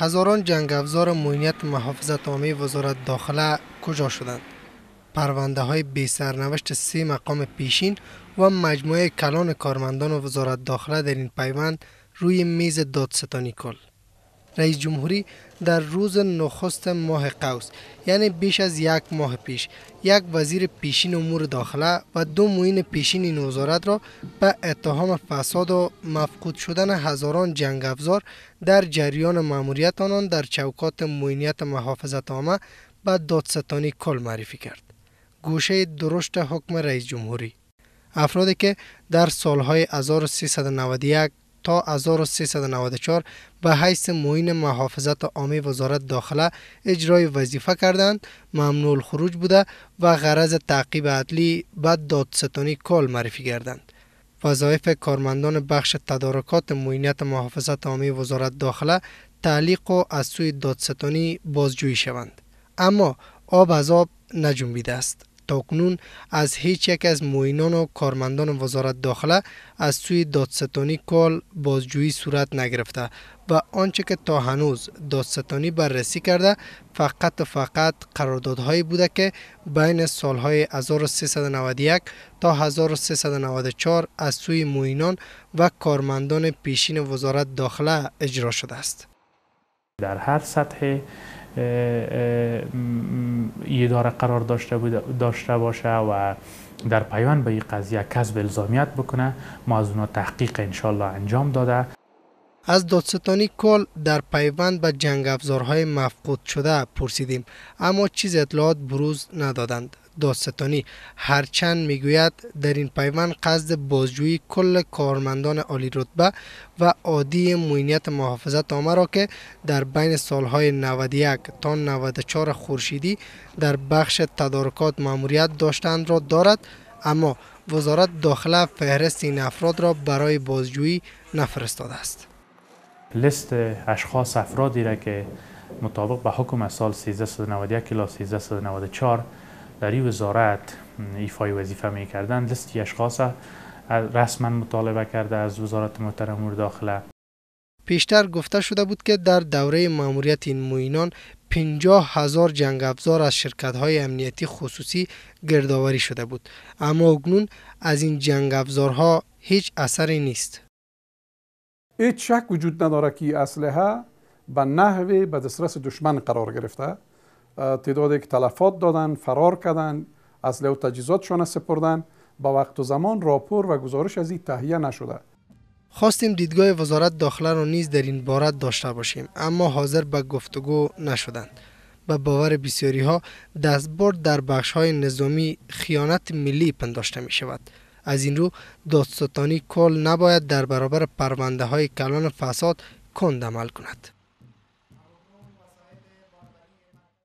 هزاران جنگ افزار موینیت محافظت عامه وزارت داخله کجا شدند؟ پرونده های بی سرنوشت سه مقام پیشین و مجموعه کلان کارمندان و وزارت داخله در این پیوند روی میز دادستانی کل. رئیس جمهوری در روز نخست ماه قوس یعنی بیش از یک ماه پیش یک وزیر پیشین امور داخله و دو موین پیشین وزارت را به اتهام فساد و مفقود شدن هزاران جنگ افزار در جریان ماموریت آنان در چوکات موینیت محافظت آمه به دادستانی کل معرفی کرد گوشه درشت حکم رئیس جمهوری افرادی که در سالهای 1391 تا 1394 به حیث موین محافظت عامی وزارت داخله اجرای وظیفه کردند ممنوع خروج بوده و غرض تعقیب عدلی به دادستانی کال معرفی گردند وظایف کارمندان بخش تدارکات موینیت محافظت آمی وزارت داخله تعلیق و از سوی دادستانی بازجویی شوند اما آب از آب نجنبیده است تاکنون از هیچ یک از موینان و کارمندان وزارت داخله از سوی دادستانی کال بازجویی صورت نگرفته و آنچه که تا هنوز دادستانی بررسی کرده فقط فقط قراردادهایی بوده که بین سالهای 1391 تا 1394 از سوی موینان و کارمندان پیشین وزارت داخله اجرا شده است. در هر سطح اداره قرار داشته, داشته باشه و در پیوند به این قضیه کسب الزامیت بکنه ما از اونا تحقیق انشالله انجام داده از دادستانی کل در پیوند به جنگ افزارهای مفقود شده پرسیدیم اما چیز اطلاعات بروز ندادند دادستانی هرچند میگوید در این پیوند قصد بازجویی کل کارمندان عالی رتبه و عادی موینیت محافظت آمه را که در بین سالهای 91 تا 94 خورشیدی در بخش تدارکات ماموریت داشتند را دارد اما وزارت داخله فهرست این افراد را برای بازجویی نفرستاده است لیست اشخاص افرادی را که مطابق به حکم سال 1391 تا 1394 برای وزارت ایفای وظیفه می کردن لستی اشخاص رسما مطالبه کرده از وزارت محترم امور داخله پیشتر گفته شده بود که در دوره ماموریت این موینان پنجا هزار جنگ افزار از شرکت های امنیتی خصوصی گردآوری شده بود اما اکنون از این جنگ ها هیچ اثری نیست هیچ شک وجود نداره که اسلحه به نحوه به دسترس دشمن قرار گرفته تعدادی که تلفات دادن فرار کردن اسلحه و تجهیزاتشان سپردن با وقت و زمان راپور و گزارش از این تهیه نشده خواستیم دیدگاه وزارت داخله را نیز در این بارت داشته باشیم اما حاضر به گفتگو نشدند به باور بسیاری ها برد در بخش های نظامی خیانت ملی پنداشته می شود از این رو دادستانی کل نباید در برابر پرونده های کلان فساد کند عمل کند